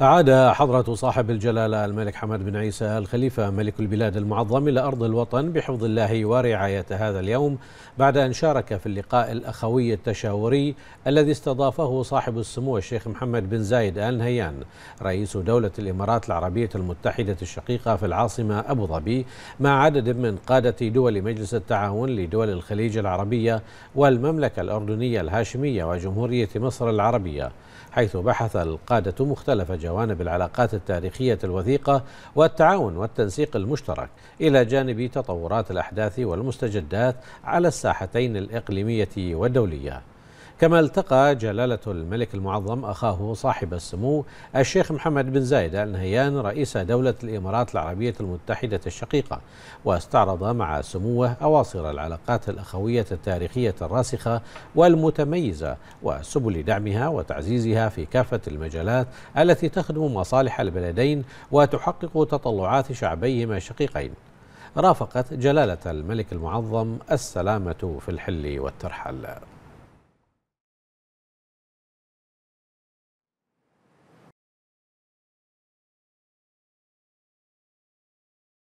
أعاد حضرة صاحب الجلالة الملك حمد بن عيسى الخليفة ملك البلاد المعظم إلى أرض الوطن بحفظ الله ورعاية هذا اليوم بعد أن شارك في اللقاء الأخوي التشاوري الذي استضافه صاحب السمو الشيخ محمد بن زايد آل نهيان رئيس دولة الإمارات العربية المتحدة الشقيقة في العاصمة أبو ظبي مع عدد من قادة دول مجلس التعاون لدول الخليج العربية والمملكة الأردنية الهاشمية وجمهورية مصر العربية حيث بحث القادة مختلف جوانب العلاقات التاريخية الوثيقة والتعاون والتنسيق المشترك إلى جانب تطورات الأحداث والمستجدات على الساحتين الإقليمية والدولية كما التقى جلالة الملك المعظم أخاه صاحب السمو الشيخ محمد بن زايد آل نهيان رئيس دولة الإمارات العربية المتحدة الشقيقة واستعرض مع سموه أواصر العلاقات الأخوية التاريخية الراسخة والمتميزة وسبل دعمها وتعزيزها في كافة المجالات التي تخدم مصالح البلدين وتحقق تطلعات شعبيهما الشقيقين رافقت جلالة الملك المعظم السلامة في الحل والترحل